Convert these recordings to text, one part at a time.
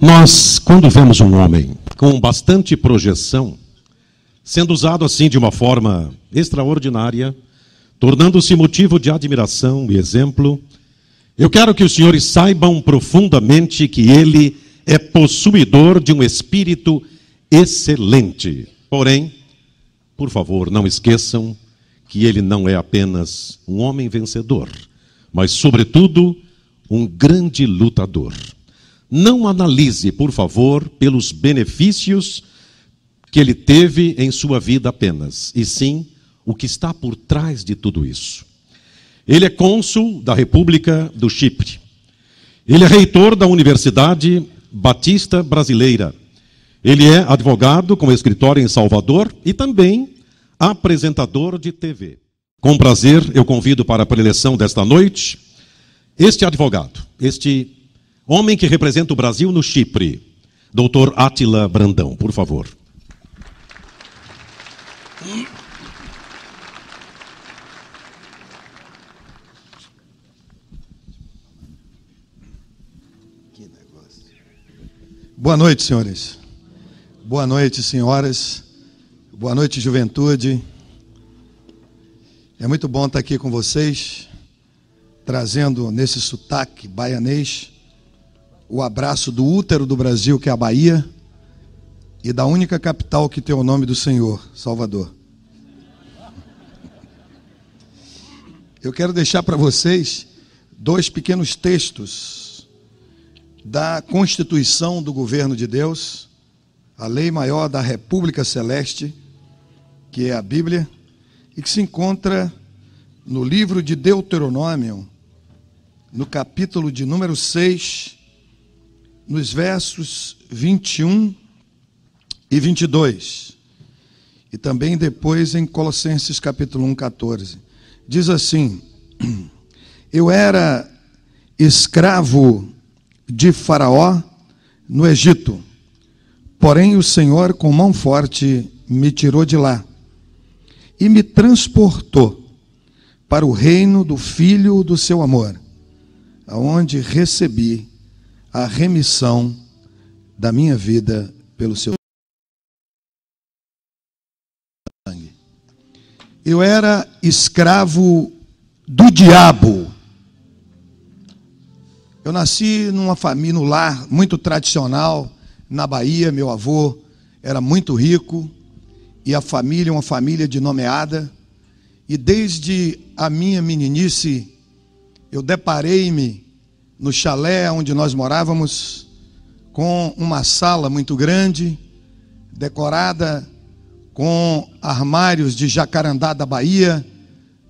Nós, quando vemos um homem com bastante projeção, sendo usado assim de uma forma extraordinária, tornando-se motivo de admiração e exemplo, eu quero que os senhores saibam profundamente que ele é possuidor de um espírito excelente. Porém, por favor, não esqueçam que ele não é apenas um homem vencedor, mas, sobretudo, um grande lutador. Não analise, por favor, pelos benefícios que ele teve em sua vida apenas, e sim o que está por trás de tudo isso. Ele é cônsul da República do Chipre. Ele é reitor da Universidade Batista Brasileira. Ele é advogado com escritório em Salvador e também apresentador de TV. Com prazer, eu convido para a preleção desta noite este advogado, este Homem que representa o Brasil no Chipre. Doutor Átila Brandão, por favor. Boa noite, senhores. Boa noite, senhoras. Boa noite, juventude. É muito bom estar aqui com vocês, trazendo nesse sotaque baianês o abraço do útero do Brasil, que é a Bahia, e da única capital que tem o nome do Senhor, Salvador. Eu quero deixar para vocês dois pequenos textos da Constituição do Governo de Deus, a Lei Maior da República Celeste, que é a Bíblia, e que se encontra no livro de Deuteronômio, no capítulo de número 6, nos versos 21 e 22. E também depois em Colossenses capítulo 1, 14. Diz assim: Eu era escravo de Faraó no Egito, porém o Senhor, com mão forte, me tirou de lá e me transportou para o reino do filho do seu amor, aonde recebi a remissão da minha vida pelo seu sangue. Eu era escravo do diabo. Eu nasci numa família, no lar muito tradicional, na Bahia, meu avô era muito rico e a família, uma família de nomeada. E desde a minha meninice, eu deparei-me no chalé onde nós morávamos, com uma sala muito grande, decorada com armários de jacarandá da Bahia,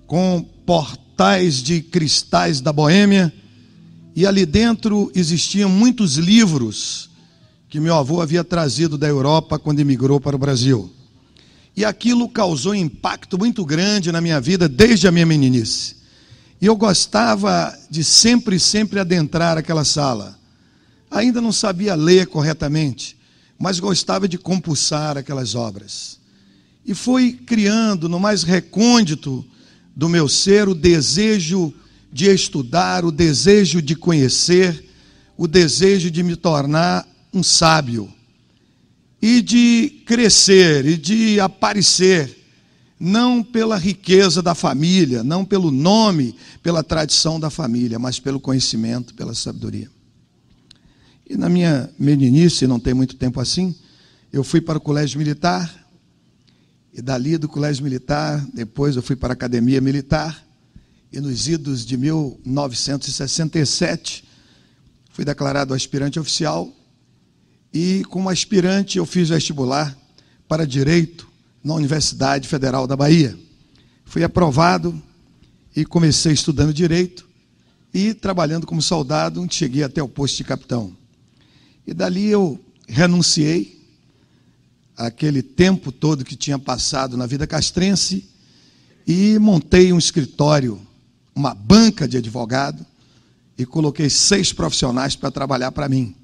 com portais de cristais da Boêmia, e ali dentro existiam muitos livros que meu avô havia trazido da Europa quando emigrou para o Brasil. E aquilo causou um impacto muito grande na minha vida desde a minha meninice. E eu gostava de sempre, sempre adentrar aquela sala. Ainda não sabia ler corretamente, mas gostava de compulsar aquelas obras. E foi criando no mais recôndito do meu ser o desejo de estudar, o desejo de conhecer, o desejo de me tornar um sábio e de crescer e de aparecer não pela riqueza da família, não pelo nome, pela tradição da família, mas pelo conhecimento, pela sabedoria. E na minha meninice, não tem muito tempo assim, eu fui para o colégio militar, e dali do colégio militar, depois eu fui para a academia militar, e nos idos de 1967, fui declarado aspirante oficial, e como aspirante eu fiz vestibular para direito na Universidade Federal da Bahia. Fui aprovado e comecei estudando direito e trabalhando como soldado, onde cheguei até o posto de capitão. E dali eu renunciei àquele tempo todo que tinha passado na vida castrense e montei um escritório, uma banca de advogado e coloquei seis profissionais para trabalhar para mim.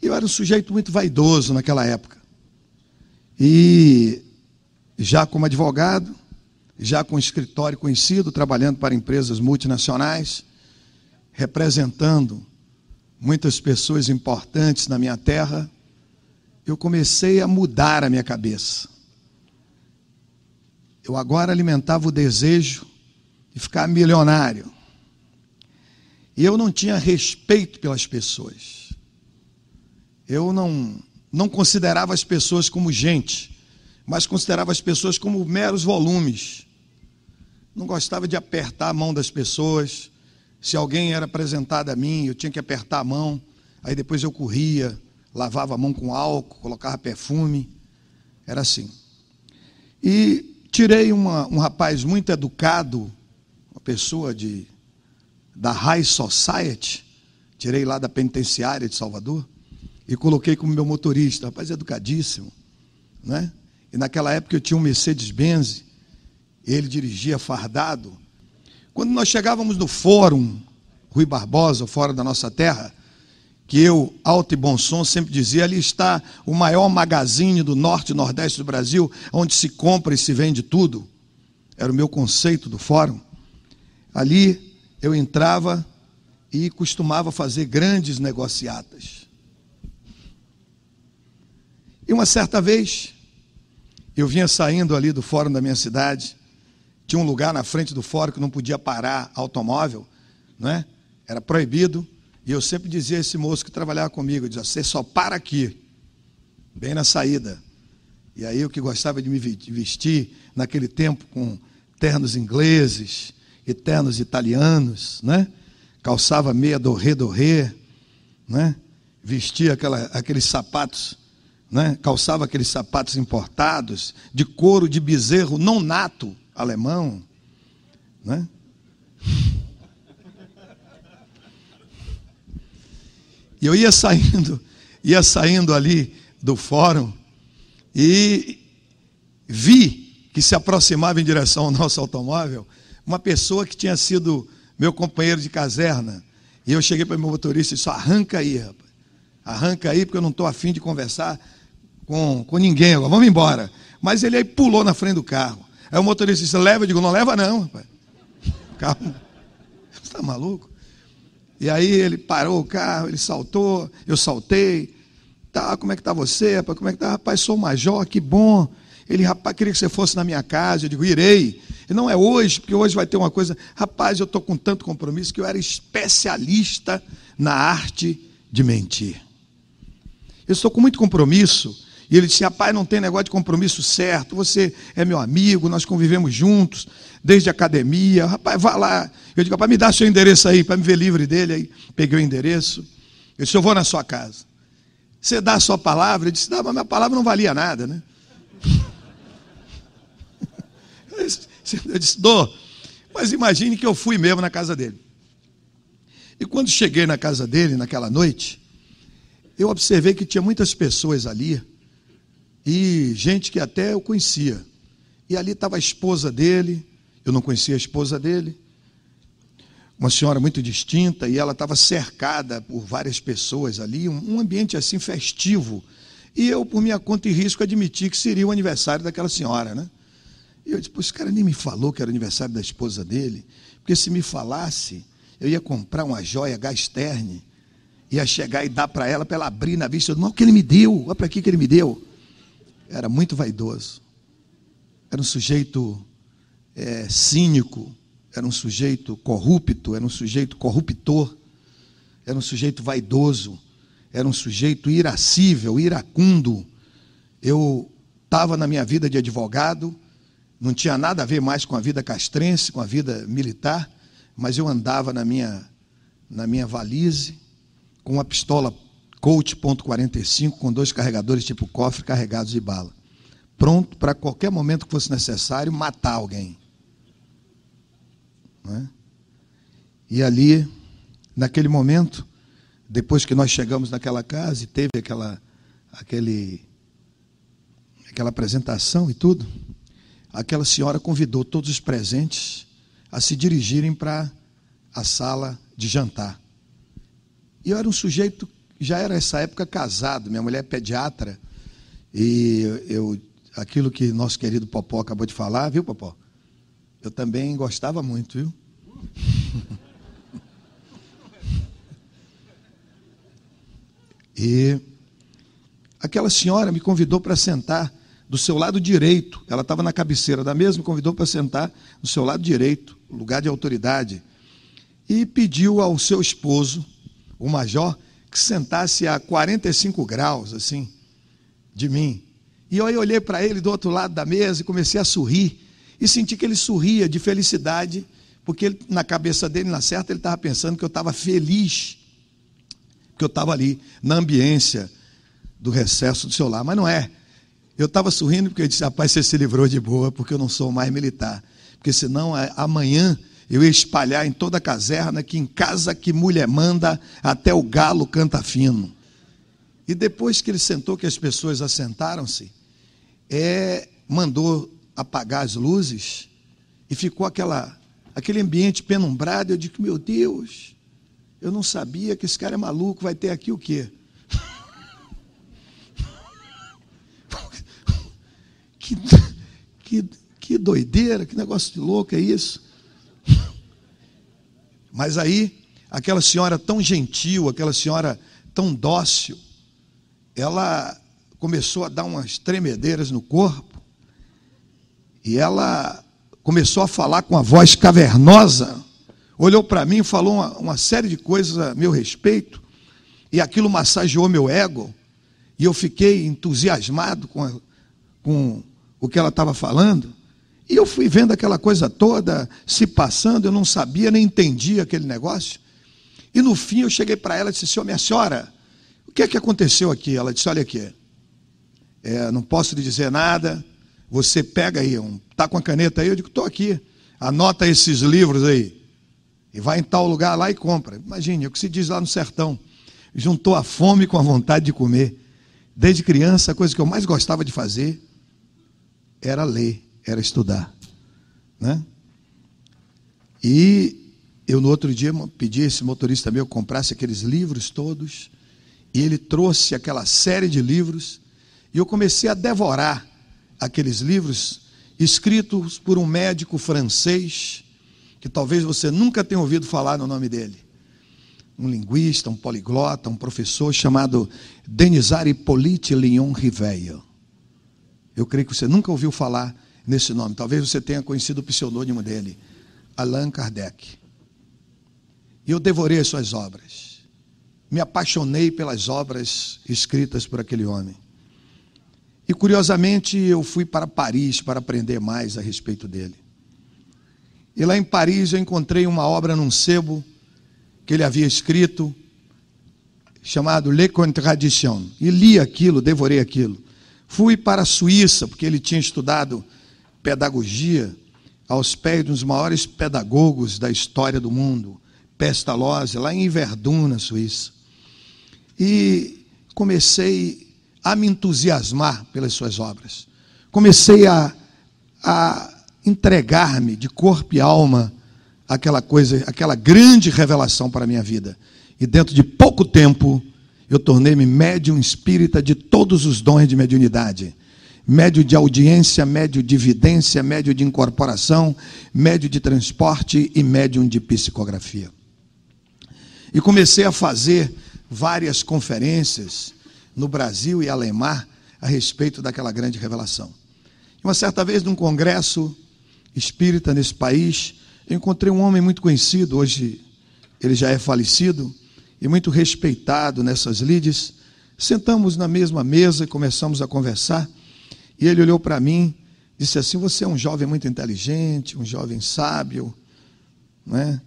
Eu era um sujeito muito vaidoso naquela época. E já como advogado, já com escritório conhecido, trabalhando para empresas multinacionais, representando muitas pessoas importantes na minha terra, eu comecei a mudar a minha cabeça. Eu agora alimentava o desejo de ficar milionário. E eu não tinha respeito pelas pessoas. Eu não não considerava as pessoas como gente, mas considerava as pessoas como meros volumes. Não gostava de apertar a mão das pessoas. Se alguém era apresentado a mim, eu tinha que apertar a mão. Aí depois eu corria, lavava a mão com álcool, colocava perfume. Era assim. E tirei uma, um rapaz muito educado, uma pessoa de, da High Society, tirei lá da penitenciária de Salvador e coloquei como meu motorista, rapaz educadíssimo, né? E naquela época eu tinha um Mercedes-Benz, ele dirigia fardado. Quando nós chegávamos no fórum Rui Barbosa, fora da nossa terra, que eu, alto e bom som, sempre dizia, ali está o maior magazine do norte e nordeste do Brasil, onde se compra e se vende tudo. Era o meu conceito do fórum. Ali eu entrava e costumava fazer grandes negociatas. E uma certa vez, eu vinha saindo ali do fórum da minha cidade, tinha um lugar na frente do fórum que não podia parar automóvel, não é? Era proibido. E eu sempre dizia a esse moço que trabalhava comigo, eu dizia, você só para aqui, bem na saída. E aí eu que gostava de me vestir naquele tempo com ternos ingleses e ternos italianos, né? Calçava meia do dorê, né? Vestia aquela, aqueles sapatos né? calçava aqueles sapatos importados, de couro de bezerro não nato alemão. Né? E eu ia saindo, ia saindo ali do fórum e vi que se aproximava em direção ao nosso automóvel uma pessoa que tinha sido meu companheiro de caserna. E eu cheguei para meu motorista e disse: arranca aí, rapaz. Arranca aí, porque eu não estou afim de conversar com, com ninguém agora, vamos embora. Mas ele aí pulou na frente do carro. Aí o motorista disse: leva, eu digo, não leva não, rapaz. Calma. Você está maluco? E aí ele parou o carro, ele saltou, eu saltei. Tá, como é que tá você, rapaz? Como é que tá? Rapaz, sou major, que bom. Ele, rapaz, queria que você fosse na minha casa. Eu digo, irei. E não é hoje, porque hoje vai ter uma coisa. Rapaz, eu estou com tanto compromisso que eu era especialista na arte de mentir. Eu estou com muito compromisso e ele disse: assim, Rapaz, não tem negócio de compromisso certo, você é meu amigo, nós convivemos juntos, desde a academia. Rapaz, vá lá. Eu digo: Rapaz, me dá seu endereço aí, para me ver livre dele. Aí peguei o endereço. Eu disse: Eu vou na sua casa. Você dá a sua palavra? Ele disse: Dá, mas minha palavra não valia nada, né? Eu disse: Dô, Mas imagine que eu fui mesmo na casa dele. E quando cheguei na casa dele, naquela noite, eu observei que tinha muitas pessoas ali e gente que até eu conhecia. E ali estava a esposa dele, eu não conhecia a esposa dele, uma senhora muito distinta, e ela estava cercada por várias pessoas ali, um ambiente assim festivo. E eu, por minha conta e risco, admiti que seria o aniversário daquela senhora, né? E eu disse, pô, esse cara nem me falou que era aniversário da esposa dele, porque se me falasse, eu ia comprar uma joia Gasterne, ia chegar e dar para ela, para ela abrir na vista, não, o que ele me deu, olha para que ele me deu era muito vaidoso, era um sujeito é, cínico, era um sujeito corrupto, era um sujeito corruptor, era um sujeito vaidoso, era um sujeito irascível, iracundo. Eu estava na minha vida de advogado, não tinha nada a ver mais com a vida castrense, com a vida militar, mas eu andava na minha, na minha valise com uma pistola Colt.45 com dois carregadores tipo cofre carregados de bala. Pronto para qualquer momento que fosse necessário matar alguém. É? E ali, naquele momento, depois que nós chegamos naquela casa e teve aquela, aquele, aquela apresentação e tudo, aquela senhora convidou todos os presentes a se dirigirem para a sala de jantar. E eu era um sujeito já era nessa época casado, minha mulher é pediatra, e eu aquilo que nosso querido Popó acabou de falar, viu, Popó? Eu também gostava muito, viu? e aquela senhora me convidou para sentar do seu lado direito. Ela estava na cabeceira da mesa, me convidou para sentar do seu lado direito, lugar de autoridade. E pediu ao seu esposo, o major, que sentasse a 45 graus, assim, de mim. E eu olhei para ele do outro lado da mesa e comecei a sorrir. E senti que ele sorria de felicidade, porque ele, na cabeça dele, na certa, ele estava pensando que eu estava feliz, que eu estava ali, na ambiência do recesso do seu lar. Mas não é. Eu estava sorrindo porque eu disse: rapaz, você se livrou de boa, porque eu não sou mais militar. Porque senão amanhã eu ia espalhar em toda a caserna que em casa que mulher manda, até o galo canta fino. E depois que ele sentou, que as pessoas assentaram-se, é, mandou apagar as luzes e ficou aquela, aquele ambiente penumbrado. Eu digo, meu Deus, eu não sabia que esse cara é maluco, vai ter aqui o quê? que, que, que doideira, que negócio de louco é isso? Mas aí, aquela senhora tão gentil, aquela senhora tão dócil, ela começou a dar umas tremedeiras no corpo e ela começou a falar com a voz cavernosa, olhou para mim e falou uma, uma, série de coisas a meu respeito e aquilo massageou meu ego e eu fiquei entusiasmado com, a, com o que ela estava falando e eu fui vendo aquela coisa toda se passando, eu não sabia nem entendia aquele negócio. E no fim eu cheguei para ela e disse: Senhor, minha senhora, o que é que aconteceu aqui? Ela disse: Olha aqui, é, não posso lhe dizer nada. Você pega aí, um, tá com a caneta aí? Eu digo: Estou aqui. Anota esses livros aí. E vai em tal lugar lá e compra. Imagine, é o que se diz lá no sertão. Juntou a fome com a vontade de comer. Desde criança, a coisa que eu mais gostava de fazer era ler era estudar, né? E eu no outro dia pedi a esse motorista meu que comprasse aqueles livros todos, e ele trouxe aquela série de livros, e eu comecei a devorar aqueles livros escritos por um médico francês, que talvez você nunca tenha ouvido falar no nome dele. Um linguista, um poliglota, um professor chamado Denis Hippolyte Lyon Riveio. Eu creio que você nunca ouviu falar nesse nome. Talvez você tenha conhecido o pseudônimo dele, Allan Kardec. E eu devorei as suas obras. Me apaixonei pelas obras escritas por aquele homem. E curiosamente eu fui para Paris para aprender mais a respeito dele. E lá em Paris eu encontrei uma obra num sebo que ele havia escrito, chamado Le Contradiction. E li aquilo, devorei aquilo. Fui para a Suíça, porque ele tinha estudado pedagogia aos pés dos maiores pedagogos da história do mundo, Pestalozzi, lá em Verdun, na Suíça. E comecei a me entusiasmar pelas suas obras. Comecei a, a entregar-me de corpo e alma aquela coisa, aquela grande revelação para a minha vida. E dentro de pouco tempo, eu tornei-me médium espírita de todos os dons de mediunidade médio de audiência, médio de vidência, médio de incorporação, médio de transporte e médium de psicografia. E comecei a fazer várias conferências no Brasil e Alemar a respeito daquela grande revelação. Uma certa vez, num congresso espírita nesse país, eu encontrei um homem muito conhecido, hoje ele já é falecido, e muito respeitado nessas lides. Sentamos na mesma mesa, e começamos a conversar. E ele olhou para mim, disse assim: Você é um jovem muito inteligente, um jovem sábio, né?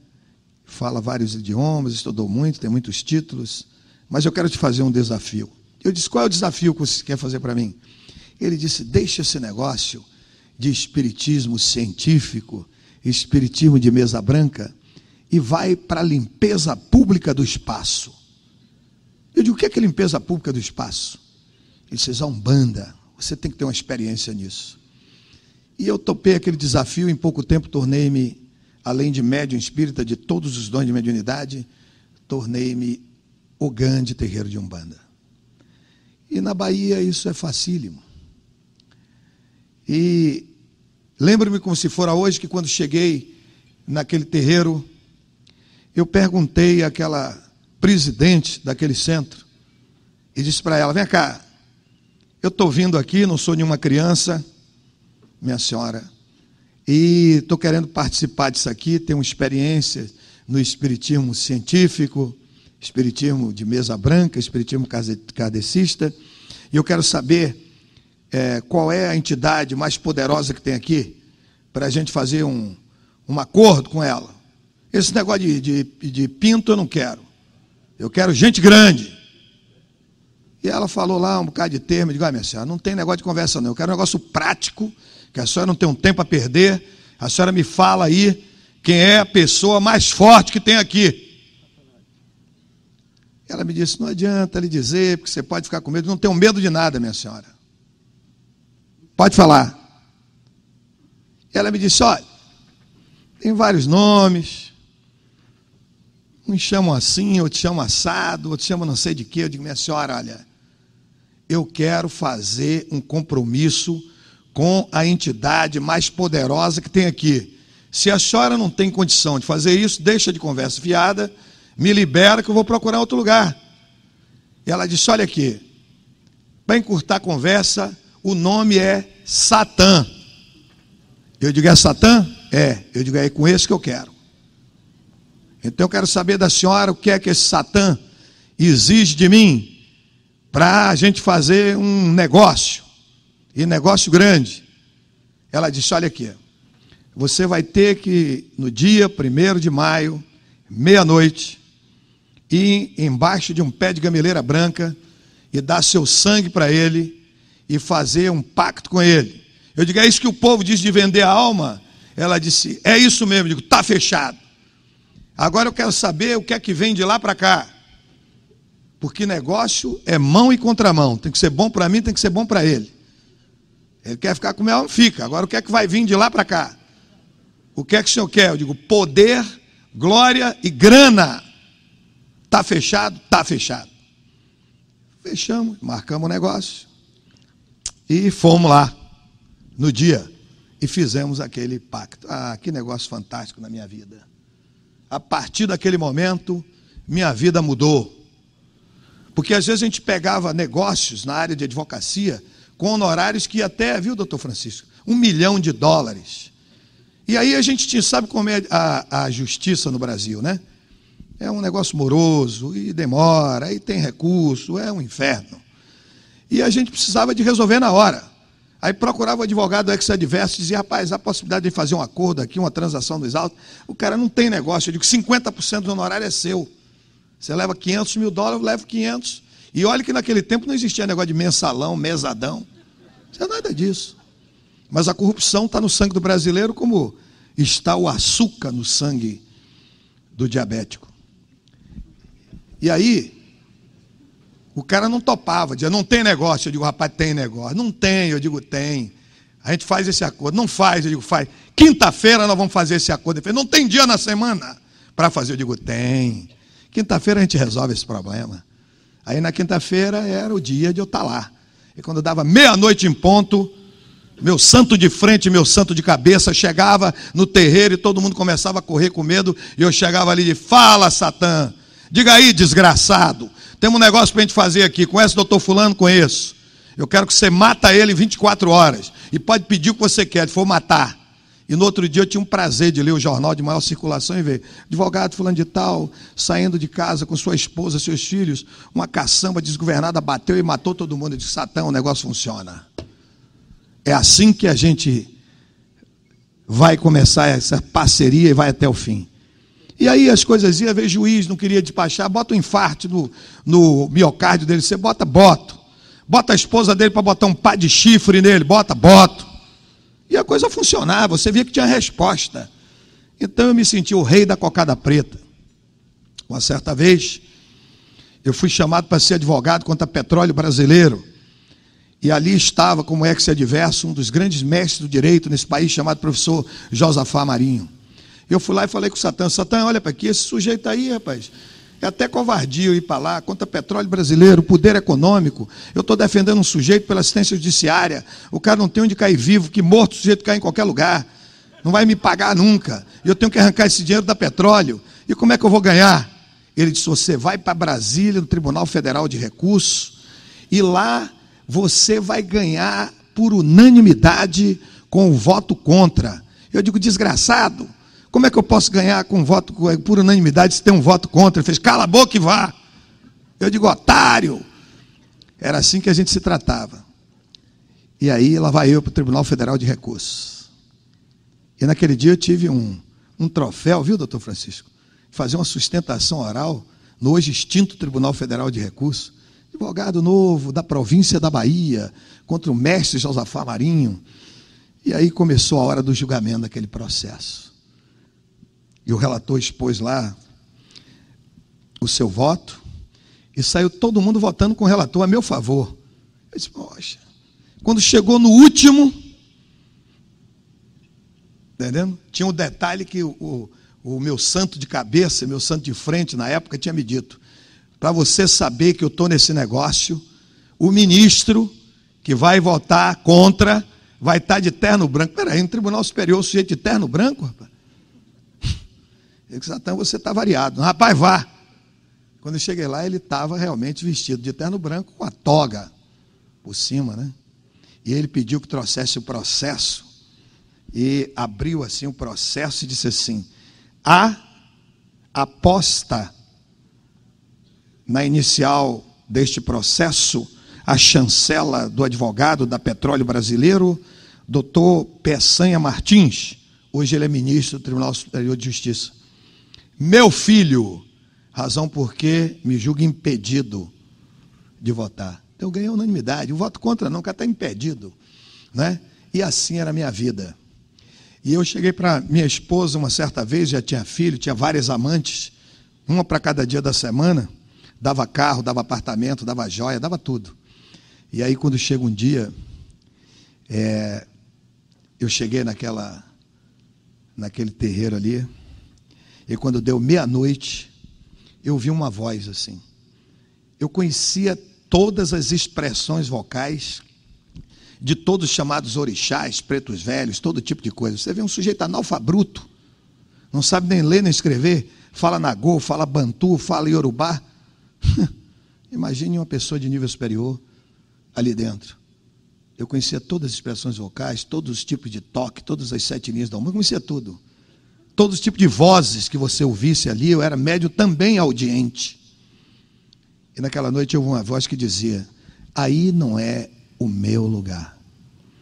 fala vários idiomas, estudou muito, tem muitos títulos, mas eu quero te fazer um desafio. Eu disse: Qual é o desafio que você quer fazer para mim? Ele disse: Deixa esse negócio de espiritismo científico, espiritismo de mesa branca, e vai para a limpeza pública do espaço. Eu disse O que é, que é limpeza pública do espaço? Ele disse: A Umbanda você tem que ter uma experiência nisso. E eu topei aquele desafio, em pouco tempo tornei-me, além de médium espírita, de todos os dons de mediunidade, tornei-me o grande terreiro de Umbanda. E na Bahia isso é facílimo. E lembro-me como se fora hoje que quando cheguei naquele terreiro, eu perguntei àquela presidente daquele centro e disse para ela: Vem cá, eu estou vindo aqui, não sou nenhuma criança, minha senhora, e estou querendo participar disso aqui, Tenho experiência no espiritismo científico, espiritismo de mesa branca, espiritismo kardecista, e eu quero saber é, qual é a entidade mais poderosa que tem aqui, para a gente fazer um, um acordo com ela. Esse negócio de, de, de pinto eu não quero. Eu quero gente grande. E ela falou lá um bocado de termo, eu digo, ah, minha senhora, não tem negócio de conversa não, eu quero um negócio prático, que a senhora não tem um tempo a perder, a senhora me fala aí quem é a pessoa mais forte que tem aqui. Ela me disse, não adianta lhe dizer, porque você pode ficar com medo, não tenho medo de nada, minha senhora. Pode falar. Ela me disse, olha, tem vários nomes, uns chamam assim, outros chamam assado, outros chamam não sei de quê. Eu digo, minha senhora, olha, eu quero fazer um compromisso com a entidade mais poderosa que tem aqui. Se a senhora não tem condição de fazer isso, deixa de conversa fiada, me libera que eu vou procurar outro lugar. E ela disse: Olha aqui, para encurtar a conversa, o nome é Satã. Eu digo: É Satã? É. Eu digo: É com esse que eu quero. Então eu quero saber da senhora o que é que esse Satã exige de mim para a gente fazer um negócio, e negócio grande. Ela disse: Olha aqui, você vai ter que, no dia 1 de maio, meia-noite, ir embaixo de um pé de gameleira branca e dar seu sangue para ele e fazer um pacto com ele. Eu digo: É isso que o povo diz de vender a alma? Ela disse: É isso mesmo. Eu digo: Tá fechado. Agora eu quero saber o que é que vem de lá para cá. Porque negócio é mão e contramão. Tem que ser bom para mim, tem que ser bom para ele. Ele quer ficar com o meu, fica. Agora o que é que vai vir de lá para cá? O que é que o senhor quer? Eu digo, poder, glória e grana. está fechado? está fechado. Fechamos, marcamos o negócio. E fomos lá no dia e fizemos aquele pacto. Ah, que negócio fantástico na minha vida. A partir daquele momento, minha vida mudou. Porque às vezes a gente pegava negócios na área de advocacia com honorários que até, viu, doutor Francisco, um milhão de dólares. E aí a gente tinha, sabe como é a, a justiça no Brasil, né? É um negócio moroso e demora, e tem recurso, é um inferno. E a gente precisava de resolver na hora. Aí procurava o advogado ex-adverso e dizia, rapaz, há possibilidade de fazer um acordo aqui, uma transação dos autos. O cara não tem negócio. Eu digo, 50% do honorário é seu. Você leva 500 mil dólares, eu levo 500. E olha que naquele tempo não existia negócio de mensalão, mesadão. Não é nada disso. Mas a corrupção está no sangue do brasileiro como está o açúcar no sangue do diabético. E aí, o cara não topava, dizia, não tem negócio. Eu digo, rapaz, tem negócio. Não tem, eu digo, tem. A gente faz esse acordo. Não faz, eu digo, faz. Quinta-feira nós vamos fazer esse acordo. Ele falou, não tem dia na semana para fazer. Eu digo, tem. Quinta-feira a gente resolve esse problema. Aí na quinta-feira era o dia de eu estar tá lá. E quando dava meia-noite em ponto, meu santo de frente, meu santo de cabeça, chegava no terreiro e todo mundo começava a correr com medo. E eu chegava ali e fala, Satã, diga aí, desgraçado. Tem um negócio para a gente fazer aqui. Conhece o doutor Fulano? Conheço. Eu quero que você mata ele em 24 horas. E pode pedir o que você quer, se for matar. E no outro dia eu tinha um prazer de ler o jornal de maior circulação e ver advogado fulano de tal saindo de casa com sua esposa, seus filhos, uma caçamba desgovernada bateu e matou todo mundo. de Satã, o negócio funciona. É assim que a gente vai começar essa parceria e vai até o fim. E aí as coisas iam, ver juiz, não queria despachar, bota um infarte no, no miocárdio dele, você bota, boto. Bota a esposa dele para botar um pá de chifre nele, bota, boto. E a coisa funcionava, você via que tinha resposta. Então eu me senti o rei da cocada preta. Uma certa vez, eu fui chamado para ser advogado contra petróleo brasileiro. E ali estava, como é que se adverso, um dos grandes mestres do direito nesse país, chamado professor Josafá Marinho. Eu fui lá e falei com o Satã: Satã, olha para aqui, esse sujeito aí, rapaz. É até covardia eu ir para lá contra petróleo brasileiro, poder econômico. Eu estou defendendo um sujeito pela assistência judiciária. O cara não tem onde cair vivo, que morto o sujeito cai em qualquer lugar. Não vai me pagar nunca. E eu tenho que arrancar esse dinheiro da petróleo. E como é que eu vou ganhar? Ele disse: você vai para Brasília, no Tribunal Federal de Recursos, e lá você vai ganhar por unanimidade com o voto contra. Eu digo, desgraçado, como é que eu posso ganhar com voto é, por unanimidade se tem um voto contra? Ele fez, cala a boca e vá. Eu digo, otário. Era assim que a gente se tratava. E aí lá vai eu para o Tribunal Federal de Recursos. E naquele dia eu tive um, um troféu, viu, doutor Francisco? Fazer uma sustentação oral no hoje extinto Tribunal Federal de Recursos. Advogado novo da província da Bahia, contra o mestre Josafá Marinho. E aí começou a hora do julgamento daquele processo. E o relator expôs lá o seu voto. E saiu todo mundo votando com o relator a meu favor. Eu disse, poxa. Quando chegou no último. Entendendo? Tinha um detalhe que o, o, o meu santo de cabeça, meu santo de frente na época, tinha me dito. Para você saber que eu estou nesse negócio, o ministro que vai votar contra vai estar tá de terno branco. Peraí, no Tribunal Superior, o sujeito de terno branco, rapaz. Ele disse, Natan, você está variado. Rapaz, vá. Quando eu cheguei lá, ele estava realmente vestido de terno branco, com a toga por cima, né? E ele pediu que trouxesse o processo. E abriu assim o processo e disse assim: a aposta na inicial deste processo, a chancela do advogado da Petróleo Brasileiro, doutor Peçanha Martins. Hoje ele é ministro do Tribunal Superior de Justiça meu filho, razão porque me julga impedido de votar. Então eu ganhei unanimidade. O voto contra não, porque está impedido. Né? E assim era a minha vida. E eu cheguei para minha esposa uma certa vez, já tinha filho, tinha várias amantes, uma para cada dia da semana. Dava carro, dava apartamento, dava joia, dava tudo. E aí, quando chega um dia, é, eu cheguei naquela, naquele terreiro ali, e quando deu meia-noite, eu vi uma voz assim. Eu conhecia todas as expressões vocais de todos os chamados orixás, pretos velhos, todo tipo de coisa. Você vê um sujeito analfabruto, não sabe nem ler nem escrever, fala nagô, fala bantu, fala iorubá. Imagine uma pessoa de nível superior ali dentro. Eu conhecia todas as expressões vocais, todos os tipos de toque, todas as sete linhas da eu conhecia tudo. Todos os tipos de vozes que você ouvisse ali, eu era médio também audiente. E naquela noite houve uma voz que dizia: Aí não é o meu lugar.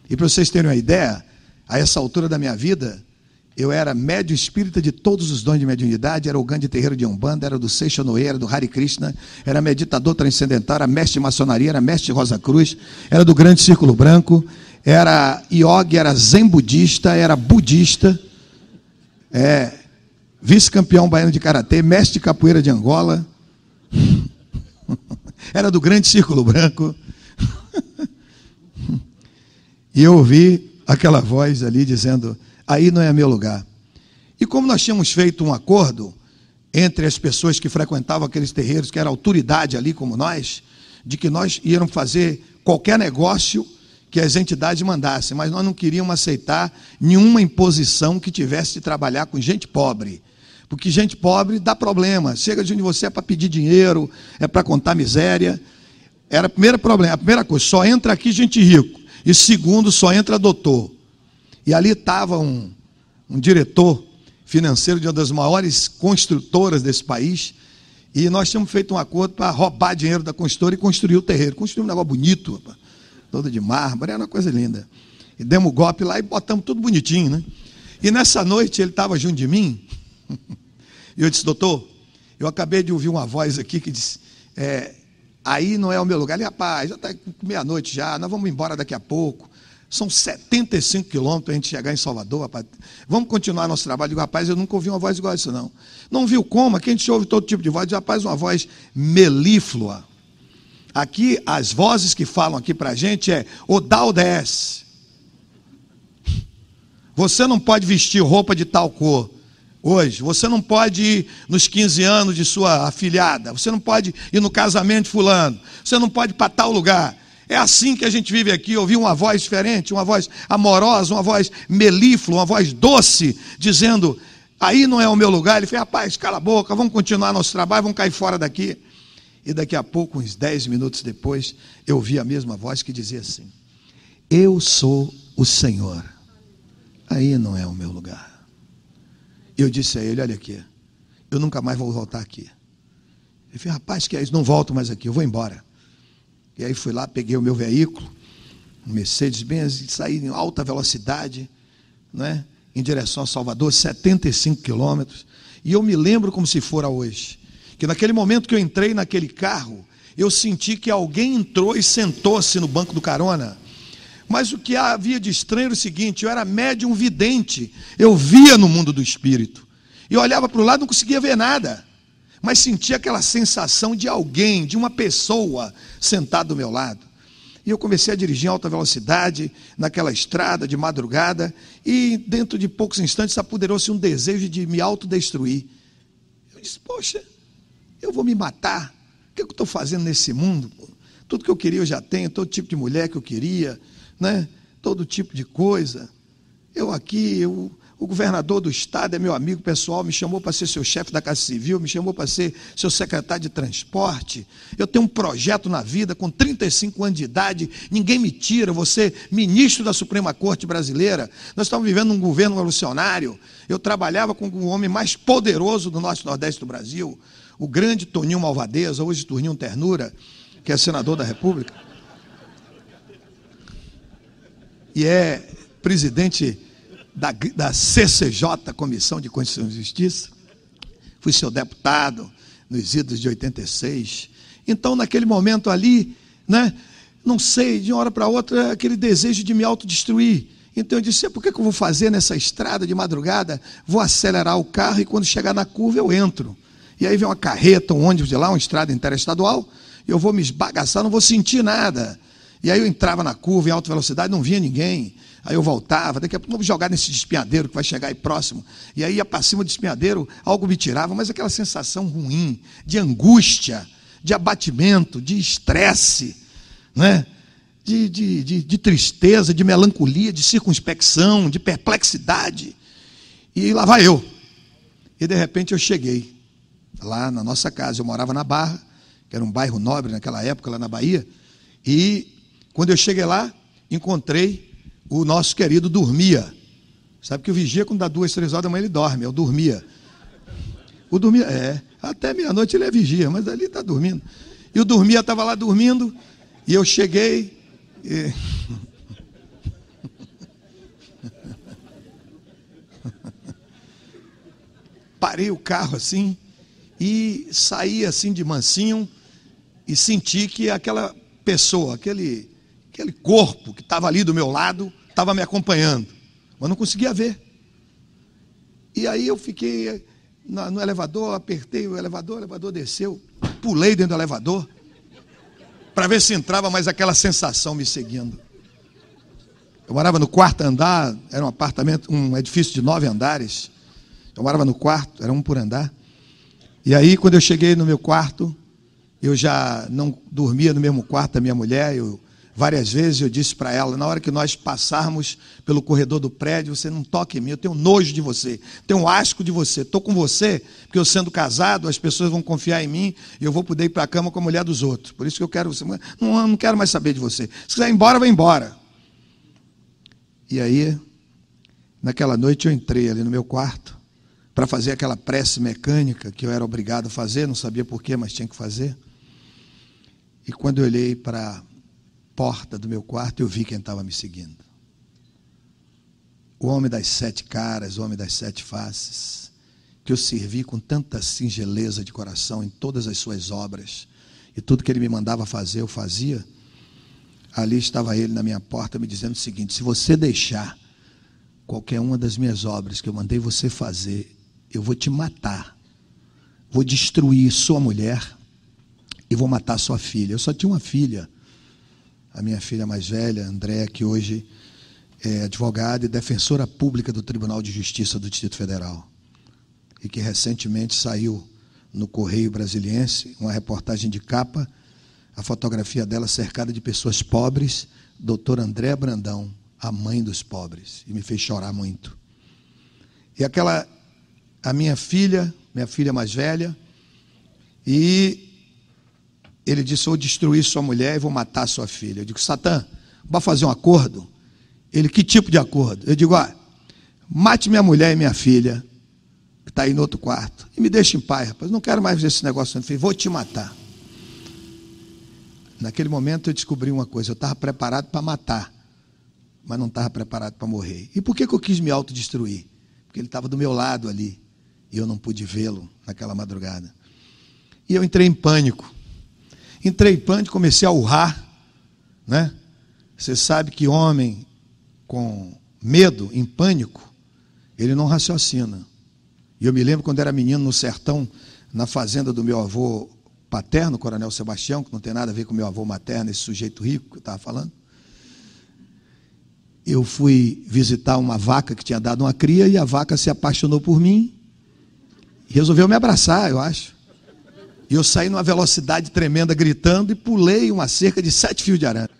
E para vocês terem uma ideia, a essa altura da minha vida, eu era médio espírita de todos os dons de mediunidade, era o grande terreiro de Umbanda, era do Seixo Noé, era do Hare Krishna, era meditador transcendental, era mestre de maçonaria, era mestre de Rosa Cruz, era do grande Círculo Branco, era yogi, era zen budista, era budista, é, vice-campeão baiano de karatê, mestre de capoeira de Angola. Era do grande círculo branco. e eu ouvi aquela voz ali dizendo: aí não é meu lugar. E como nós tínhamos feito um acordo entre as pessoas que frequentavam aqueles terreiros, que era autoridade ali como nós, de que nós íamos fazer qualquer negócio que as entidades mandassem, mas nós não queríamos aceitar nenhuma imposição que tivesse de trabalhar com gente pobre. Porque gente pobre dá problema. Chega de onde você é para pedir dinheiro, é para contar miséria. Era o primeiro problema. A primeira coisa, só entra aqui gente rico. E segundo, só entra doutor. E ali estava um, um diretor financeiro de uma das maiores construtoras desse país. E nós tínhamos feito um acordo para roubar dinheiro da construtora e construir o terreiro. Construir um negócio bonito, rapaz todo de mármore, era uma coisa linda. E demos golpe lá e botamos tudo bonitinho, né? E nessa noite ele estava junto de mim, e eu disse, doutor, eu acabei de ouvir uma voz aqui que disse, é, aí não é o meu lugar. Ele, rapaz, já está meia-noite já, nós vamos embora daqui a pouco. São 75 quilômetros a gente chegar em Salvador, rapaz. Vamos continuar nosso trabalho. Eu digo, rapaz, eu nunca ouvi uma voz igual a isso, não. Não viu como? Aqui a gente ouve todo tipo de voz. Eu digo, rapaz, uma voz melíflua. Aqui, as vozes que falam aqui para a gente é Odal 10. Você não pode vestir roupa de tal cor hoje. Você não pode ir nos 15 anos de sua afilhada. Você não pode ir no casamento de fulano. Você não pode ir para tal lugar. É assim que a gente vive aqui, ouvir uma voz diferente, uma voz amorosa, uma voz melíflua, uma voz doce, dizendo: aí não é o meu lugar. Ele fez, rapaz, cala a boca, vamos continuar nosso trabalho, vamos cair fora daqui. E daqui a pouco, uns dez minutos depois, eu ouvi a mesma voz que dizia assim: Eu sou o Senhor. Aí não é o meu lugar. Eu disse a ele: Olha aqui, eu nunca mais vou voltar aqui. Ele falou: Rapaz, que é isso? Não volto mais aqui, eu vou embora. E aí fui lá, peguei o meu veículo, um Mercedes-Benz, e saí em alta velocidade, né, em direção a Salvador, 75 quilômetros. E eu me lembro como se fora hoje que naquele momento que eu entrei naquele carro, eu senti que alguém entrou e sentou-se no banco do carona. Mas o que havia de estranho era o seguinte: eu era médium vidente, eu via no mundo do espírito. E olhava para o lado, não conseguia ver nada, mas sentia aquela sensação de alguém, de uma pessoa sentada do meu lado. E eu comecei a dirigir em alta velocidade, naquela estrada de madrugada, e dentro de poucos instantes apoderou-se um desejo de me autodestruir. Eu disse: Poxa, eu vou me matar. O que, é que eu estou fazendo nesse mundo? Tudo que eu queria eu já tenho, todo tipo de mulher que eu queria, né? todo tipo de coisa. Eu aqui, eu, o governador do estado é meu amigo pessoal, me chamou para ser seu chefe da Casa Civil, me chamou para ser seu secretário de transporte. Eu tenho um projeto na vida com 35 anos de idade, ninguém me tira, você ministro da Suprema Corte Brasileira. Nós estamos vivendo um governo revolucionário. Eu trabalhava com o homem mais poderoso do nosso nordeste do Brasil o grande Toninho Malvadeza, hoje Toninho Ternura, que é senador da República, e é presidente da, da CCJ, Comissão de Constituição e Justiça, fui seu deputado nos idos de 86. Então, naquele momento ali, né, não sei, de uma hora para outra, aquele desejo de me autodestruir. Então eu disse: é, por que, que eu vou fazer nessa estrada de madrugada? Vou acelerar o carro e quando chegar na curva eu entro. E aí vem uma carreta, um ônibus de lá, uma estrada interestadual, e eu vou me esbagaçar, não vou sentir nada. E aí eu entrava na curva em alta velocidade, não via ninguém. Aí eu voltava, daqui a pouco vou jogar nesse despinhadeiro que vai chegar aí próximo. E aí ia para cima do despinhadeiro, algo me tirava, mas aquela sensação ruim, de angústia, de abatimento, de estresse, né? De, de, de, de, tristeza, de melancolia, de circunspecção, de perplexidade. E lá vai eu. E de repente eu cheguei lá na nossa casa. Eu morava na Barra, que era um bairro nobre naquela época, lá na Bahia. E quando eu cheguei lá, encontrei o nosso querido Dormia. Sabe que o vigia, quando dá duas, três horas da manhã, ele dorme. Eu é dormia. O dormia, é. Até meia-noite ele é vigia, mas ali está dormindo. E o dormia estava lá dormindo, e eu cheguei. E... Parei o carro assim, e saí assim de mansinho e senti que aquela pessoa, aquele, aquele corpo que estava ali do meu lado, estava me acompanhando, mas não conseguia ver. E aí eu fiquei no elevador, apertei o elevador, o elevador desceu, pulei dentro do elevador para ver se entrava mais aquela sensação me seguindo. Eu morava no quarto andar, era um apartamento, um edifício de nove andares. Eu morava no quarto, era um por andar. E aí, quando eu cheguei no meu quarto, eu já não dormia no mesmo quarto da minha mulher. Eu, várias vezes eu disse para ela: na hora que nós passarmos pelo corredor do prédio, você não toque em mim. Eu tenho nojo de você, tenho asco de você. Estou com você, porque eu sendo casado, as pessoas vão confiar em mim e eu vou poder ir para a cama com a mulher dos outros. Por isso que eu quero você. Não, não quero mais saber de você. Se quiser ir embora, vai embora. E aí, naquela noite, eu entrei ali no meu quarto para fazer aquela prece mecânica que eu era obrigado a fazer, não sabia porquê, mas tinha que fazer. E quando eu olhei para a porta do meu quarto, eu vi quem estava me seguindo. O homem das sete caras, o homem das sete faces, que eu servi com tanta singeleza de coração em todas as suas obras, e tudo que ele me mandava fazer, eu fazia. Ali estava ele na minha porta me dizendo o seguinte: se você deixar qualquer uma das minhas obras que eu mandei você fazer eu vou te matar. Vou destruir sua mulher e vou matar sua filha. Eu só tinha uma filha, a minha filha mais velha, Andréa, que hoje é advogada e defensora pública do Tribunal de Justiça do Distrito Federal. E que recentemente saiu no Correio Brasiliense uma reportagem de capa, a fotografia dela cercada de pessoas pobres, doutor André Brandão, a mãe dos pobres. E me fez chorar muito. E aquela a minha filha, minha filha mais velha, e ele disse: Eu destruir sua mulher e vou matar sua filha. Eu digo: Satã, vá fazer um acordo? Ele: Que tipo de acordo? Eu digo: Ah, mate minha mulher e minha filha, que está aí no outro quarto, e me deixe em paz, rapaz. Não quero mais ver esse negócio. Filho. Vou te matar. Naquele momento eu descobri uma coisa: eu estava preparado para matar, mas não estava preparado para morrer. E por que, que eu quis me autodestruir? Porque ele estava do meu lado ali. E eu não pude vê-lo naquela madrugada. E eu entrei em pânico. Entrei em pânico, comecei a urrar, né? Você sabe que homem com medo, em pânico, ele não raciocina. E eu me lembro quando era menino no sertão, na fazenda do meu avô paterno, Coronel Sebastião, que não tem nada a ver com meu avô materno, esse sujeito rico que eu estava falando. Eu fui visitar uma vaca que tinha dado uma cria e a vaca se apaixonou por mim resolveu me abraçar, eu acho. E eu saí numa velocidade tremenda, gritando, e pulei uma cerca de sete fios de arame.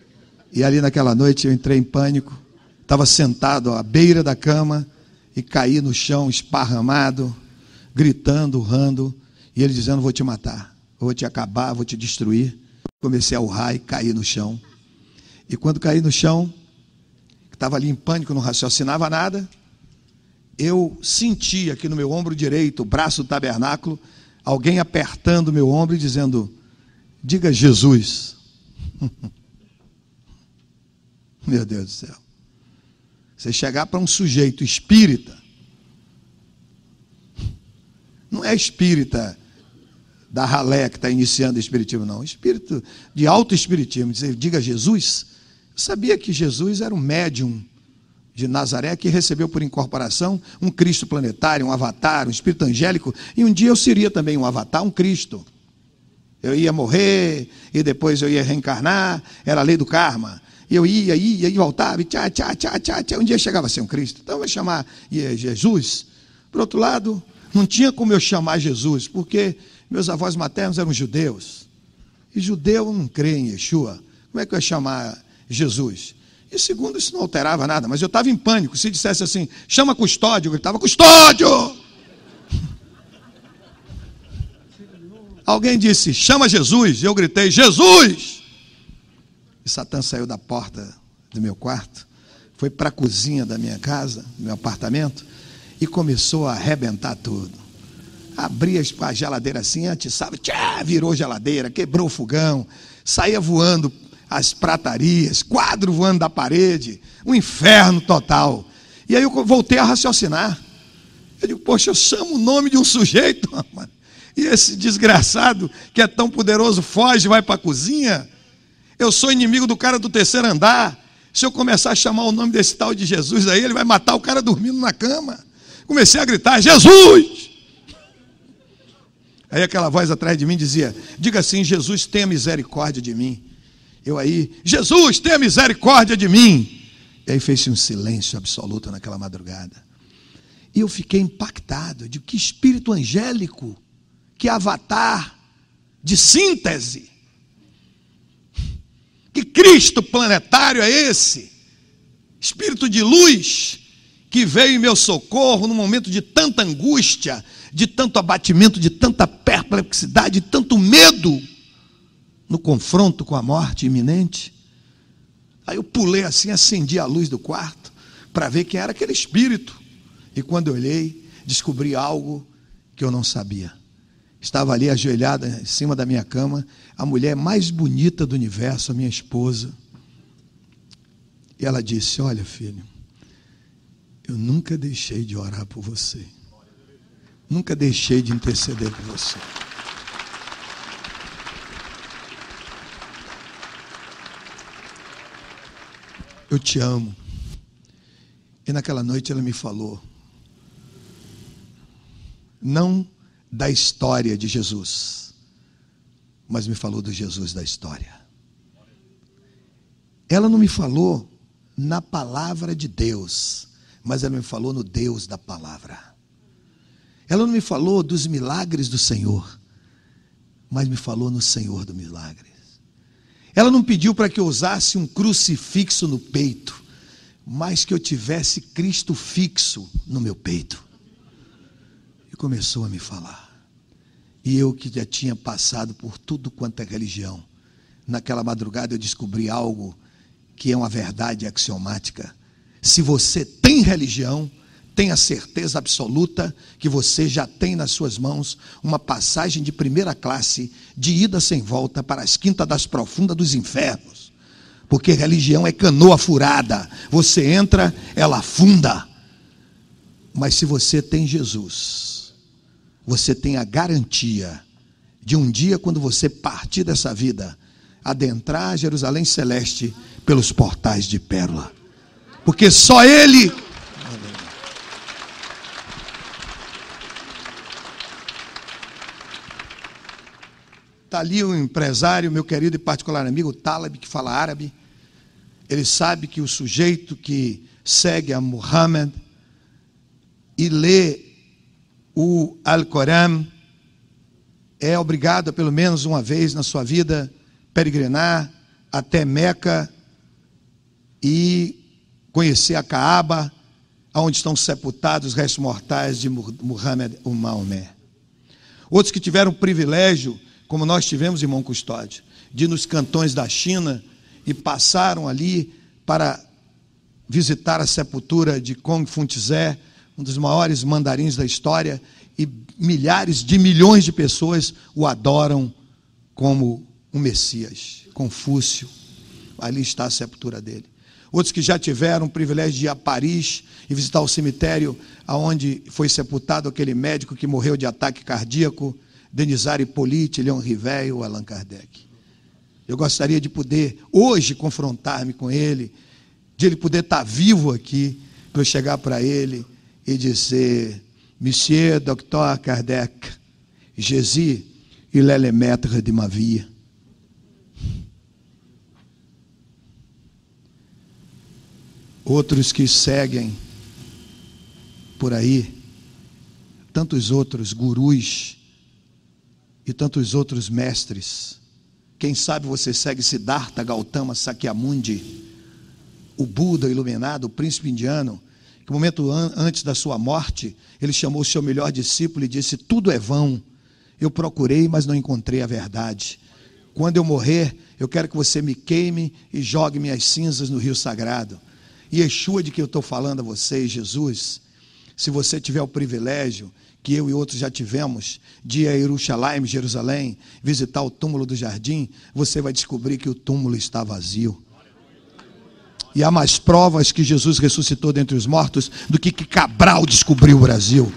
E ali naquela noite eu entrei em pânico, estava sentado à beira da cama e caí no chão, esparramado, gritando, urrando, e ele dizendo: Vou te matar, vou te acabar, vou te destruir. Comecei a urrar e caí no chão. E quando caí no chão, estava ali em pânico, não raciocinava nada, eu senti aqui no meu ombro direito, o braço do tabernáculo, alguém apertando meu ombro e dizendo: Diga Jesus. meu Deus do céu. Você chegar para um sujeito espírita, não é espírita da ralé que está iniciando o espiritismo, não. Espírito de alto espiritismo. Dizer, diga Jesus. Eu sabia que Jesus era um médium de Nazaré, que recebeu por incorporação um Cristo planetário, um avatar, um espírito angélico, e um dia eu seria também um avatar, um Cristo. Eu ia morrer, e depois eu ia reencarnar, era a lei do karma. Eu ia, ia, ia, voltava, e tchá, tchá, tchá, tchá, tchá. Um dia chegava a ser um Cristo. Então eu ia chamar eh, Jesus. Por outro lado, não tinha como eu chamar Jesus, porque meus avós maternos eram judeus. E judeu não crê em Yeshua. Como é que eu ia chamar Jesus? E segundo, isso não alterava nada, mas eu estava em pânico. Se dissesse assim, chama custódio, eu gritava: custódio! Alguém disse, chama Jesus. Eu gritei, Jesus! E Satã saiu da porta do meu quarto, foi para a cozinha da minha casa, do meu apartamento, e começou a arrebentar tudo. Abria a geladeira assim, antes, sabe, tchá, virou geladeira, quebrou o fogão, saía voando as pratarias, quadro voando da parede, um inferno total. E aí eu voltei a raciocinar. Eu digo, poxa, eu chamo o nome de um sujeito, mano, e esse desgraçado que é tão poderoso foge, vai para a cozinha. Eu sou inimigo do cara do terceiro andar. Se eu começar a chamar o nome desse tal de Jesus aí, ele vai matar o cara dormindo na cama. Comecei a gritar: Jesus! Aí aquela voz atrás de mim dizia: Diga assim, Jesus, tenha misericórdia de mim. Eu aí, Jesus, tenha misericórdia de mim. E aí fez-se um silêncio absoluto naquela madrugada. E eu fiquei impactado de que espírito angélico, que avatar de síntese. Que Cristo planetário é esse? Espírito de luz que veio em meu socorro no momento de tanta angústia, de tanto abatimento, de tanta perplexidade, de tanto medo no confronto com a morte iminente. Aí eu pulei assim, acendi a luz do quarto para ver quem era aquele espírito. E quando olhei, descobri algo que eu não sabia. Estava ali ajoelhada em cima da minha cama, a mulher mais bonita do universo, a minha esposa. E ela disse: Olha, filho, eu nunca deixei de orar por você. Nunca deixei de interceder por você. Eu te amo. E naquela noite ela me falou. Não da história de Jesus, mas me falou do Jesus da história. Ela não me falou na palavra de Deus, mas ela me falou no Deus da palavra. Ela não me falou dos milagres do Senhor, mas me falou no Senhor dos milagres. Ela não pediu para que eu usasse um crucifixo no peito, mas que eu tivesse Cristo fixo no meu peito. E começou a me falar. E eu que já tinha passado por tudo quanto é religião, naquela madrugada eu descobri algo que é uma verdade axiomática. Se você tem religião, Tenha certeza absoluta que você já tem nas suas mãos uma passagem de primeira classe, de ida sem volta para as quintas das profundas dos infernos. Porque religião é canoa furada. Você entra, ela afunda. Mas se você tem Jesus, você tem a garantia de um dia, quando você partir dessa vida, adentrar Jerusalém Celeste pelos portais de pérola. Porque só Ele Está ali o um empresário, meu querido e particular amigo, Talab, que fala árabe. Ele sabe que o sujeito que segue a Muhammad e lê o Alcorão é obrigado, pelo menos uma vez na sua vida, peregrinar até Meca e conhecer a Caaba, onde estão sepultados os restos mortais de Muhammad o Maomé. Outros que tiveram o privilégio como nós tivemos, Mão Custódio, de ir nos cantões da China e passaram ali para visitar a sepultura de Kong Funtze, um dos maiores mandarins da história, e milhares de milhões de pessoas o adoram como um Messias, Confúcio. Ali está a sepultura dele. Outros que já tiveram o privilégio de ir a Paris e visitar o cemitério aonde foi sepultado aquele médico que morreu de ataque cardíaco Denizar Hippolyte, Leon Rivet ou Allan Kardec. Eu gostaria de poder hoje confrontar-me com ele, de ele poder estar vivo aqui, para eu chegar para ele e dizer: Monsieur Dr. Kardec, Jési, e est de ma vie. Outros que seguem por aí, tantos outros gurus e tantos outros mestres. Quem sabe você segue Siddhartha Gautama Sakyamuni, o Buda iluminado, o príncipe indiano, que um momento an antes da sua morte, ele chamou o seu melhor discípulo e disse: Tudo é vão. Eu procurei, mas não encontrei a verdade. Quando eu morrer, eu quero que você me queime e jogue minhas cinzas no rio sagrado. E Yeshua de que eu estou falando a vocês, Jesus, se você tiver o privilégio que eu e outros já tivemos, de em a Jerusalém, Jerusalém, visitar o túmulo do jardim, você vai descobrir que o túmulo está vazio. E há mais provas que Jesus ressuscitou dentre os mortos do que que Cabral descobriu o Brasil.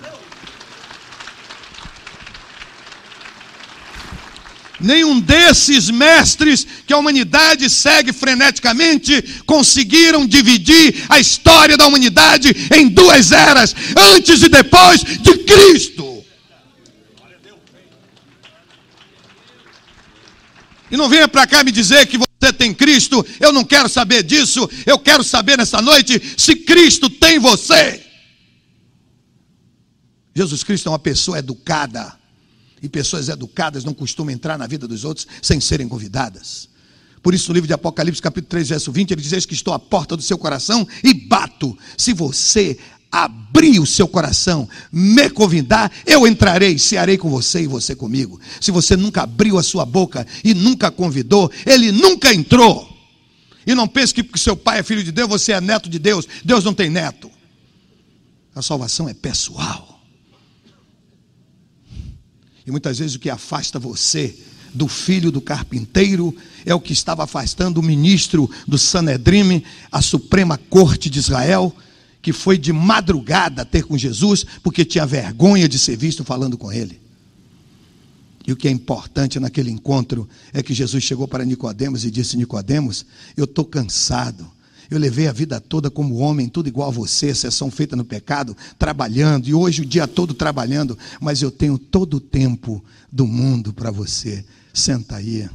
nenhum desses mestres que a humanidade segue freneticamente conseguiram dividir a história da humanidade em duas eras, antes e depois de Cristo. E não venha para cá me dizer que você tem Cristo, eu não quero saber disso, eu quero saber nessa noite se Cristo tem você. Jesus Cristo é uma pessoa educada. E pessoas educadas não costumam entrar na vida dos outros sem serem convidadas. Por isso, no livro de Apocalipse, capítulo 3, verso 20, ele diz: Eis que estou à porta do seu coração e bato. Se você abrir o seu coração, me convidar, eu entrarei, cearei com você e você comigo. Se você nunca abriu a sua boca e nunca convidou, ele nunca entrou. E não pense que porque seu pai é filho de Deus, você é neto de Deus. Deus não tem neto. A salvação é pessoal. E muitas vezes o que afasta você do filho do carpinteiro é o que estava afastando o ministro do Sanedrim, a Suprema Corte de Israel, que foi de madrugada ter com Jesus porque tinha vergonha de ser visto falando com ele. E o que é importante naquele encontro é que Jesus chegou para Nicodemos e disse: Nicodemos, eu estou cansado eu levei a vida toda como homem, tudo igual a você, sessão feita no pecado, trabalhando, e hoje o dia todo trabalhando, mas eu tenho todo o tempo do mundo para você. Senta aí,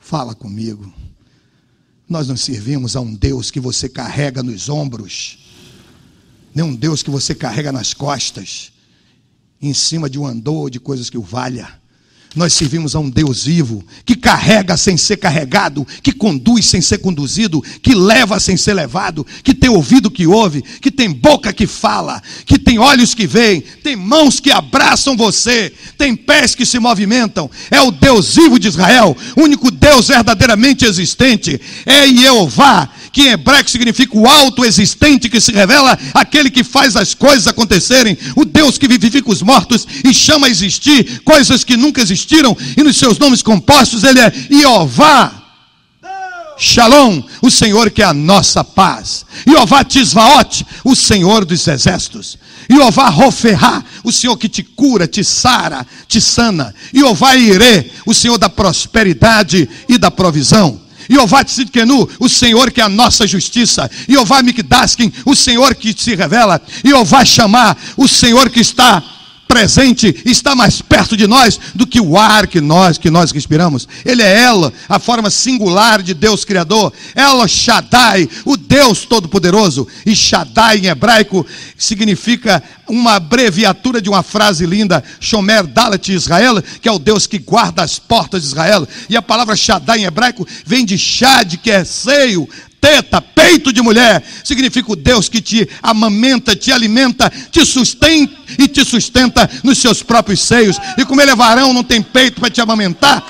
fala comigo. Nós não servimos a um Deus que você carrega nos ombros, nem um Deus que você carrega nas costas, em cima de um andor de coisas que o valha. Nós servimos a um Deus vivo, que carrega sem ser carregado, que conduz sem ser conduzido, que leva sem ser levado, que tem ouvido que ouve, que tem boca que fala, que tem olhos que veem, tem mãos que abraçam você, tem pés que se movimentam. É o Deus vivo de Israel, único Deus verdadeiramente existente. É Jeová, que em hebraico significa o alto existente que se revela, aquele que faz as coisas acontecerem, o Deus que vivifica os mortos e chama a existir coisas que nunca existiram, e nos seus nomes compostos ele é Jeová. Shalom, o Senhor que é a nossa paz. Jeová Tisvaote o Senhor dos exércitos. Jeová Roferá, o Senhor que te cura, te sara, te sana. Jeová Ire, o Senhor da prosperidade e da provisão. Jeová Tzidkenu, o Senhor que é a nossa justiça. Jeová Mikdaskin, o Senhor que se revela. Jeová Chamar, o Senhor que está presente, está mais perto de nós do que o ar que nós que nós respiramos. Ele é ela, a forma singular de Deus criador. Ela Shaddai, o Deus todo-poderoso. E Shaddai em hebraico significa uma abreviatura de uma frase linda, Shomer Dalet Israel, que é o Deus que guarda as portas de Israel. E a palavra Shaddai em hebraico vem de Shad, que é seio, teta, peito de mulher. Significa o Deus que te amamenta, te alimenta, te sustém e te sustenta nos seus próprios seios. E como ele é varão, não tem peito para te amamentar.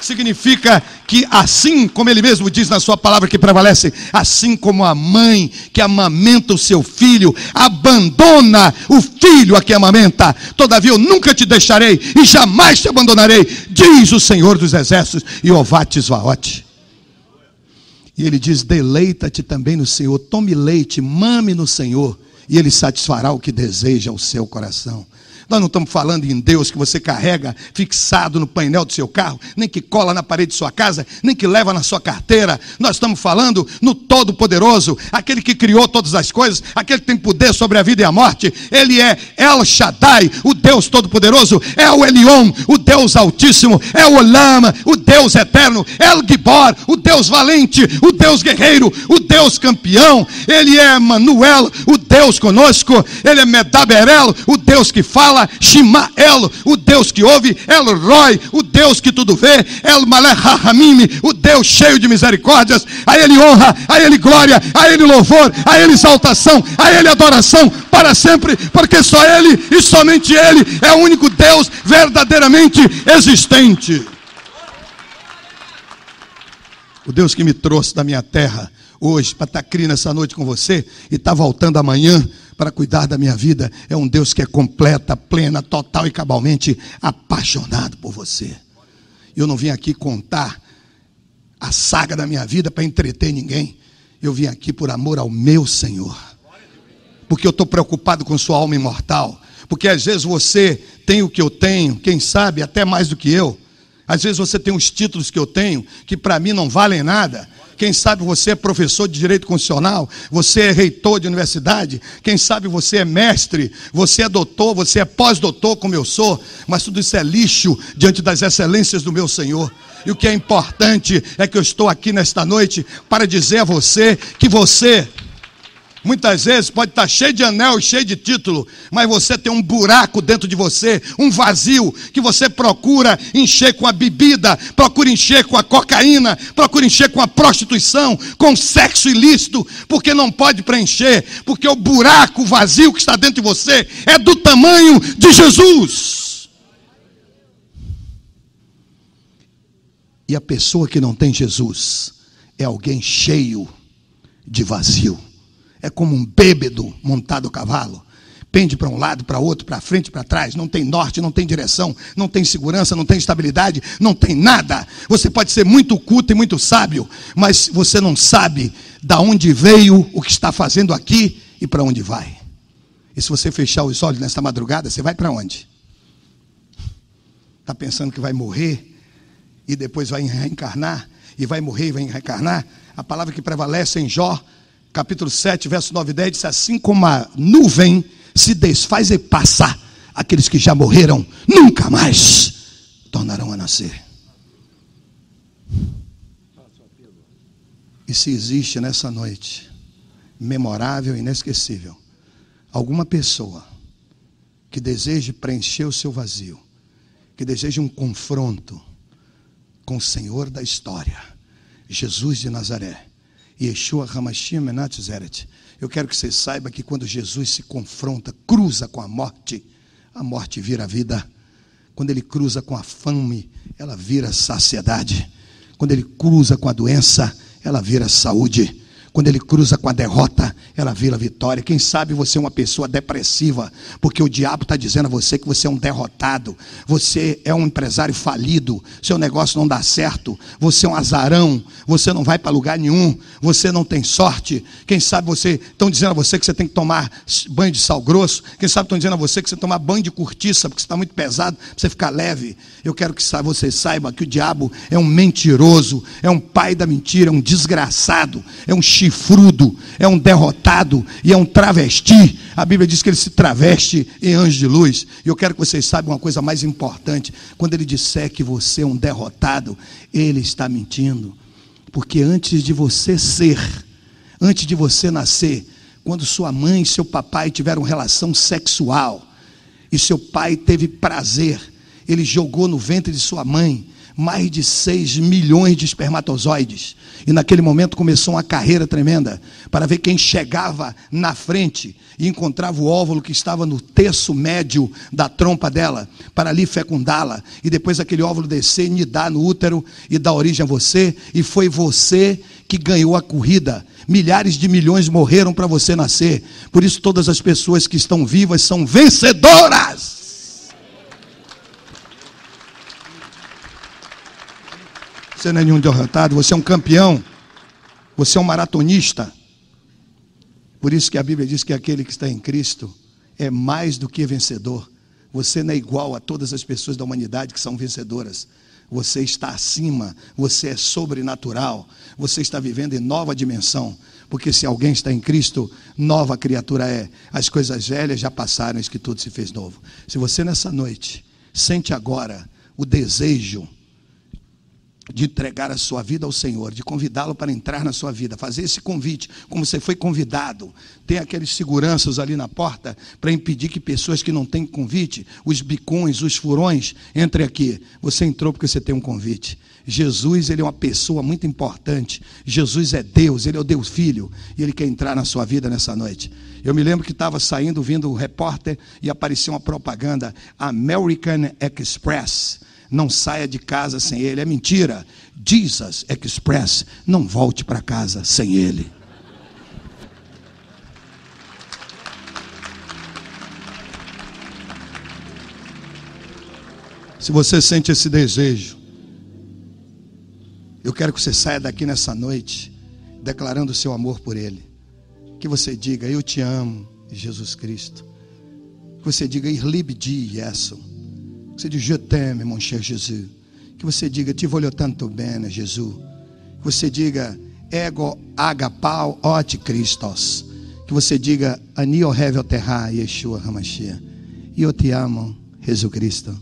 Significa que assim como ele mesmo diz na sua palavra que prevalece, assim como a mãe que amamenta o seu filho, abandona o filho a que amamenta. Todavia eu nunca te deixarei e jamais te abandonarei, diz o Senhor dos Exércitos, Jeová Tisvaote. E ele diz: Deleita-te também no Senhor, tome leite, mame no Senhor, e ele satisfará o que deseja o seu coração. Nós não estamos falando em Deus que você carrega fixado no painel do seu carro, nem que cola na parede de sua casa, nem que leva na sua carteira. Nós estamos falando no Todo-Poderoso, aquele que criou todas as coisas, aquele que tem poder sobre a vida e a morte. Ele é El Shaddai, o Deus Todo-Poderoso, é o Elion, o Deus Altíssimo, é o Lama, o Deus Eterno, É o Gibor, o Deus Valente, o Deus Guerreiro, o Deus Campeão. Ele é Manuel, o Deus conosco. Ele é Medaberel, o Deus que fala fala o Deus que ouve, El Roy, o Deus que tudo vê, El Malehamim, o Deus cheio de misericórdias. A Ele honra, a Ele glória, a Ele louvor, a Ele exaltação, a Ele adoração para sempre, porque só Ele e somente Ele é o único Deus verdadeiramente existente. O Deus que me trouxe da minha terra hoje para estar tá aqui nessa noite com você e está voltando amanhã para cuidar da minha vida é um Deus que é completa, plena, total e cabalmente apaixonado por você. Eu não vim aqui contar a saga da minha vida para entreter ninguém. Eu vim aqui por amor ao meu Senhor. Porque eu estou preocupado com sua alma imortal. Porque às vezes você tem o que eu tenho, quem sabe até mais do que eu. Às vezes você tem os títulos que eu tenho, que para mim não valem nada. Quem sabe você é professor de direito constitucional, você é reitor de universidade, quem sabe você é mestre, você é doutor, você é pós-doutor, como eu sou, mas tudo isso é lixo diante das excelências do meu Senhor. E o que é importante é que eu estou aqui nesta noite para dizer a você que você Muitas vezes pode estar tá cheio de anel, cheio de título, mas você tem um buraco dentro de você, um vazio, que você procura encher com a bebida, procura encher com a cocaína, procura encher com a prostituição, com sexo ilícito, porque não pode preencher, porque o buraco, vazio que está dentro de você é do tamanho de Jesus. E a pessoa que não tem Jesus é alguém cheio de vazio é como um bêbedo montado a cavalo. Pende para um lado, para outro, para frente, para trás. Não tem norte, não tem direção, não tem segurança, não tem estabilidade, não tem nada. Você pode ser muito culto e muito sábio, mas você não sabe da onde veio, o que está fazendo aqui e para onde vai. E se você fechar os olhos nesta madrugada, você vai para onde? Está pensando que vai morrer e depois vai reencarnar? E vai morrer e vai reencarnar? A palavra que prevalece em Jó capítulo 7, verso 9 e 10, diz assim como a nuvem se desfaz e passa, aqueles que já morreram nunca mais tornarão a nascer. E se existe nessa noite, memorável e inesquecível, alguma pessoa que deseje preencher o seu vazio, que deseje um confronto com o Senhor da história, Jesus de Nazaré, Yeshua Hamashim Menat Zeret. Eu quero que você saiba que quando Jesus se confronta, cruza com a morte, a morte vira vida. Quando ele cruza com a fome, ela vira saciedade. Quando ele cruza com a doença, ela vira saúde. Quando ele cruza com a derrota, ela vira vitória. Quem sabe você é uma pessoa depressiva, porque o diabo está dizendo a você que você é um derrotado, você é um empresário falido, seu negócio não dá certo, você é um azarão, você não vai para lugar nenhum, você não tem sorte. Quem sabe você estão dizendo a você que você tem que tomar banho de sal grosso, quem sabe estão dizendo a você que você tomar banho de cortiça, porque você está muito pesado, para você ficar leve. Eu quero que você saiba que o diabo é um mentiroso, é um pai da mentira, é um desgraçado, é um chifrudo, é um derrotado e é um travesti. A Bíblia diz que ele se traveste em anjo de luz. E eu quero que vocês saibam uma coisa mais importante: quando ele disser que você é um derrotado, ele está mentindo. Porque antes de você ser, antes de você nascer, quando sua mãe e seu papai tiveram relação sexual e seu pai teve prazer, ele jogou no ventre de sua mãe mais de 6 milhões de espermatozoides. E naquele momento começou uma carreira tremenda para ver quem chegava na frente e encontrava o óvulo que estava no terço médio da trompa dela, para ali fecundá-la. E depois aquele óvulo descer, nidar no útero e dar origem a você. E foi você que ganhou a corrida. Milhares de milhões morreram para você nascer. Por isso, todas as pessoas que estão vivas são vencedoras. Você não é nenhum derrotado, você é um campeão. Você é um maratonista. Por isso que a Bíblia diz que aquele que está em Cristo é mais do que vencedor. Você não é igual a todas as pessoas da humanidade que são vencedoras. Você está acima, você é sobrenatural, você está vivendo em nova dimensão. Porque se alguém está em Cristo, nova criatura é. As coisas velhas já passaram, isso que tudo se fez novo. Se você nessa noite sente agora o desejo de entregar a sua vida ao Senhor, de convidá-lo para entrar na sua vida, fazer esse convite, como você foi convidado. Tem aqueles seguranças ali na porta para impedir que pessoas que não têm convite, os bicões, os furões, entrem aqui. Você entrou porque você tem um convite. Jesus, ele é uma pessoa muito importante. Jesus é Deus, ele é o Deus Filho, e ele quer entrar na sua vida nessa noite. Eu me lembro que estava saindo, vindo o repórter e apareceu uma propaganda American Express não saia de casa sem ele. É mentira. Jesus Express, não volte para casa sem ele. Se você sente esse desejo, eu quero que você saia daqui nessa noite declarando seu amor por ele. Que você diga: Eu te amo, Jesus Cristo. Que você diga: Irlib di você diz, je t'aime, mon cher Jesus. Que você diga, te voglio tanto bene, né, Jesus. Que você diga, ego agapau ot Christos. Que você diga, anio revel terra, Yeshua Hamashiach. Eu te amo, Jesus Cristo.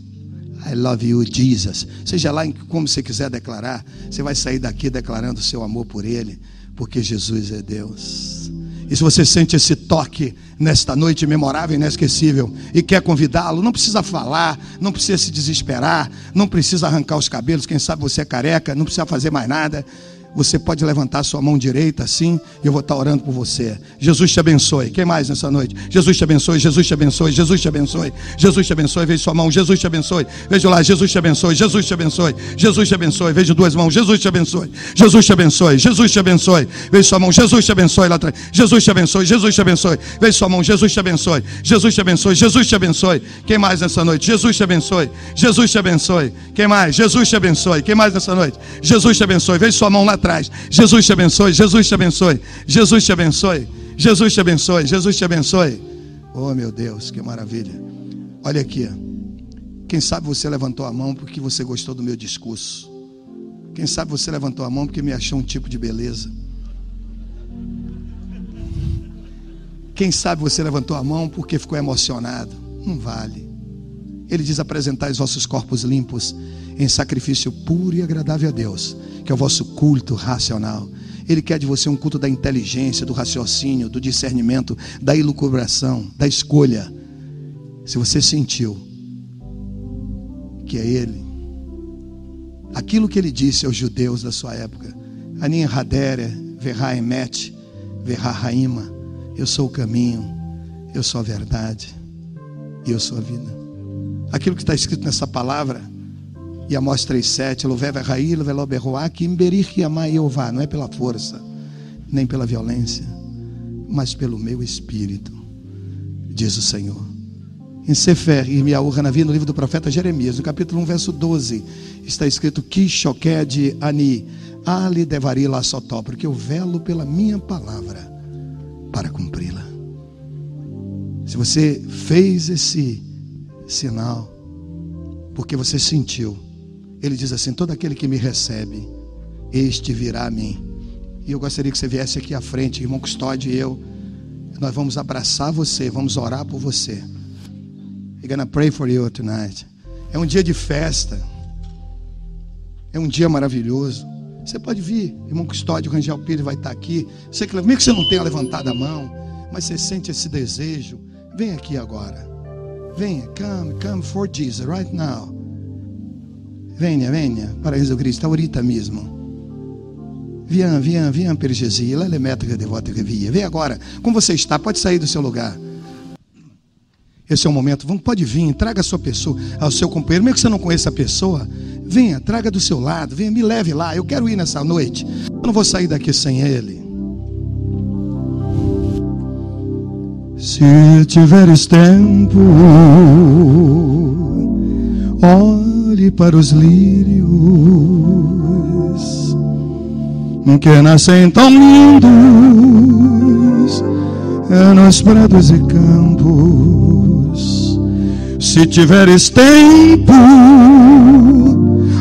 I love you, Jesus. Seja lá em como você quiser declarar, você vai sair daqui declarando seu amor por Ele, porque Jesus é Deus. E se você sente esse toque nesta noite memorável e inesquecível e quer convidá-lo, não precisa falar, não precisa se desesperar, não precisa arrancar os cabelos, quem sabe você é careca, não precisa fazer mais nada. Você pode levantar sua mão direita assim, e eu vou estar orando por você. Jesus te abençoe. Quem mais nessa noite? Jesus te abençoe, Jesus te abençoe, Jesus te abençoe, Jesus te abençoe. Veja sua mão, Jesus te abençoe. Veja lá, Jesus te abençoe, Jesus te abençoe, Jesus te abençoe. Veja duas mãos, Jesus te abençoe, Jesus te abençoe, Jesus te abençoe. Veja sua mão, Jesus te abençoe lá atrás. Jesus te abençoe, Jesus te abençoe. Veja sua mão, Jesus te abençoe, Jesus te abençoe, Jesus te abençoe. Quem mais nessa noite? Jesus te abençoe, Jesus te abençoe. Quem mais? Jesus te abençoe. Quem mais nessa noite? Jesus te abençoe. Veja sua mão lá atrás trás. Jesus te abençoe, Jesus te abençoe, Jesus te abençoe, Jesus te abençoe, Jesus te abençoe. Oh meu Deus, que maravilha. Olha aqui. Quem sabe você levantou a mão porque você gostou do meu discurso. Quem sabe você levantou a mão porque me achou um tipo de beleza. Quem sabe você levantou a mão porque ficou emocionado. Não vale. Ele diz: apresentai os vossos corpos limpos em sacrifício puro e agradável a Deus, que é o vosso culto racional. Ele quer de você um culto da inteligência, do raciocínio, do discernimento, da ilucubração, da escolha. Se você sentiu que é Ele, aquilo que Ele disse aos judeus da sua época, Anin Hadere, Verra Emet, Verra Raima, eu sou o caminho, eu sou a verdade, eu sou a vida aquilo que está escrito nessa palavra, e Amós 3,7, Loveva Raí, Lovelo não é pela força, nem pela violência, mas pelo meu espírito, diz o Senhor. Em Sefer e Miaúranavi, no livro do profeta Jeremias, no capítulo 1, verso 12, está escrito: Kishoked Ani, Ali Devari Lassotó, porque eu velo pela minha palavra para cumpri-la. Se você fez esse sinal, porque você sentiu. Ele diz assim: todo aquele que me recebe, este virá a mim. E eu gostaria que você viesse aqui à frente, irmão Custódio e eu. Nós vamos abraçar você, vamos orar por você. We're gonna pray for you tonight. É um dia de festa. É um dia maravilhoso. Você pode vir, irmão Custódio Rangel Pires vai estar aqui. Sei que, mesmo que você não tenha levantado a mão, mas você sente esse desejo, vem aqui agora. Venha, come, come for Jesus right now. Venha, venha para Jesus Cristo ahorita mesmo. Viens, viens, viens para Jésus. Lá ele é que devota que via. Vem agora. Como você está? Pode sair do seu lugar. Esse é o momento. Vamos, pode vir, traga a sua pessoa, ao seu companheiro, mesmo que você não conheça a pessoa, venha, traga do seu lado, venha, me leve lá. Eu quero ir nessa noite. Eu não vou sair daqui sem ele. Se tiveres tempo, olhe para os lírios que nascem tão lindos é nos prados e campos. Se tiveres tempo,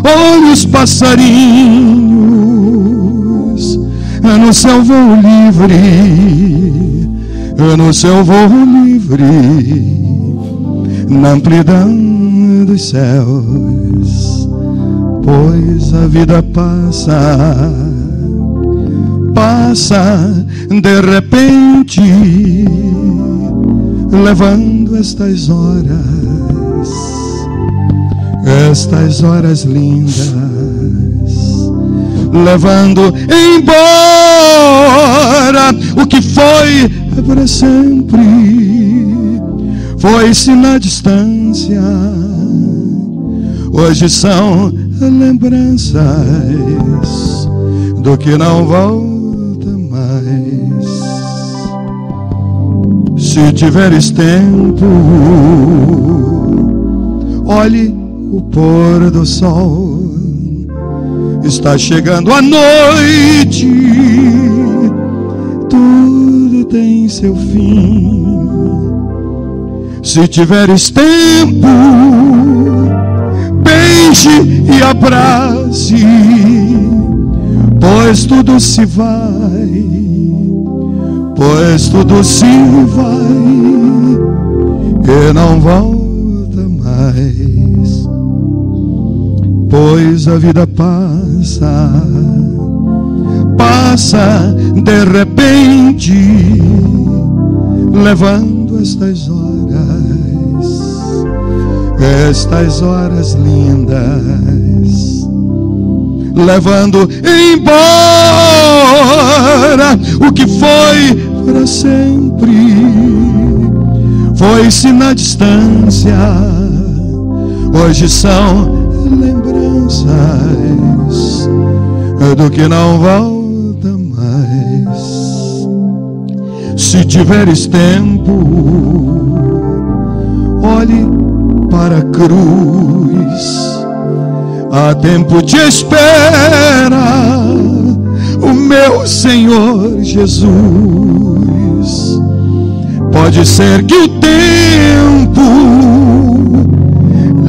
olhe os passarinhos é no céu voo livre no seu voo livre, na amplidão dos céus, pois a vida passa, passa de repente, levando estas horas, estas horas lindas, levando embora o que foi é para sempre. Foi-se na distância, hoje são lembranças do que não volta mais. Se tiveres tempo, olhe o pôr do sol. Está chegando a noite tem seu fim. Se tiveres tempo, beije e abrace, pois tudo se vai, pois tudo se vai e não volta mais, pois a vida passa, passa de repente levando estas horas, estas horas lindas, levando embora o que foi para sempre. Foi-se na distância, hoje são lembranças do que não volta Se tiveres tempo, olhe para a cruz. Há tempo de espera, o meu Senhor Jesus. Pode ser que o tempo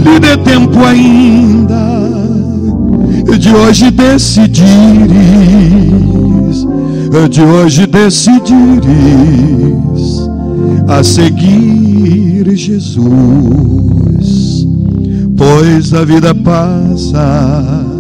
lhe dê tempo ainda de hoje decidir de hoje decidires a seguir Jesus, pois a vida passa